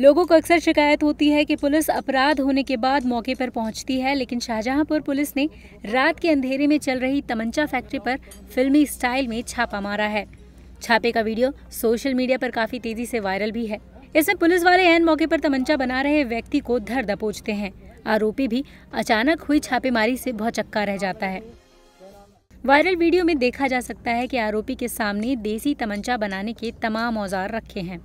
लोगों को अक्सर शिकायत होती है कि पुलिस अपराध होने के बाद मौके पर पहुंचती है लेकिन शाहजहांपुर पुलिस ने रात के अंधेरे में चल रही तमंचा फैक्ट्री पर फिल्मी स्टाइल में छापा मारा है छापे का वीडियो सोशल मीडिया पर काफी तेजी से वायरल भी है इसमें पुलिस वाले एन मौके पर तमंचा बना रहे व्यक्ति को धर दबोचते हैं आरोपी भी अचानक हुई छापेमारी से चक्का रह जाता है वायरल वीडियो में देखा जा सकता है कि आरोपी के सामने देसी तमंचा बनाने के तमाम औजार रखे हैं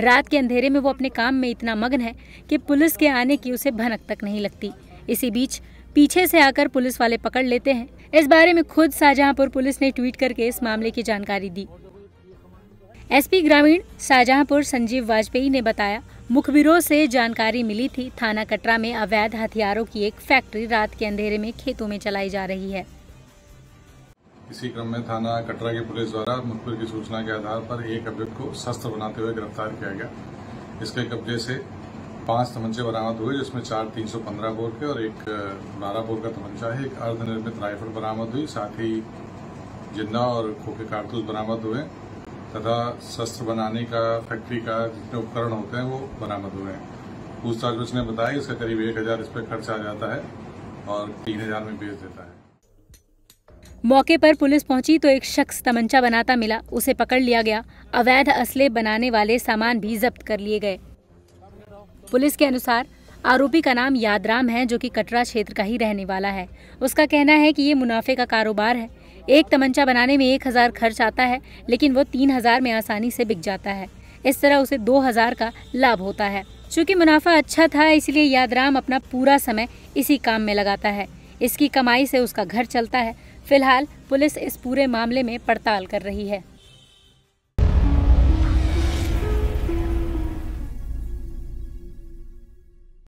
रात के अंधेरे में वो अपने काम में इतना मग्न है कि पुलिस के आने की उसे भनक तक नहीं लगती इसी बीच पीछे से आकर पुलिस वाले पकड़ लेते हैं इस बारे में खुद शाहजहांपुर पुलिस ने ट्वीट करके इस मामले की जानकारी दी एसपी ग्रामीण शाहजहांपुर संजीव वाजपेयी ने बताया मुखबिरों से जानकारी मिली थी थाना कटरा में अवैध हथियारों की एक फैक्ट्री रात के अंधेरे में खेतों में चलाई जा रही है इसी क्रम में थाना कटरा की पुलिस द्वारा मुखबिर की सूचना के आधार पर एक अभियुक्त को शस्त्र बनाते हुए गिरफ्तार किया गया इसके कब्जे से पांच तमंचे बरामद हुए जिसमें चार 315 बोर के और एक 12 बोर का तमंचा है एक अर्धनिर्मित राइफल बरामद हुई साथ ही जिंदा और खोखे कारतूस बरामद हुए तथा शस्त्र बनाने का फैक्ट्री का जितने उपकरण होते हैं वो बरामद हुए हैं पूछताछ उसने बताया कि इसका करीब एक हजार इस पर खर्च आ जाता है और तीन हजार में बेच देता है मौके पर पुलिस पहुंची तो एक शख्स तमंचा बनाता मिला उसे पकड़ लिया गया अवैध असले बनाने वाले सामान भी जब्त कर लिए गए पुलिस के अनुसार आरोपी का नाम यादराम है जो कि कटरा क्षेत्र का ही रहने वाला है उसका कहना है कि ये मुनाफे का कारोबार है एक तमंचा बनाने में एक हज़ार खर्च आता है लेकिन वो तीन हज़ार में आसानी से बिक जाता है इस तरह उसे दो हज़ार का लाभ होता है चूँकि मुनाफा अच्छा था इसलिए यादराम अपना पूरा समय इसी काम में लगाता है इसकी कमाई से उसका घर चलता है फिलहाल पुलिस इस पूरे मामले में पड़ताल कर रही है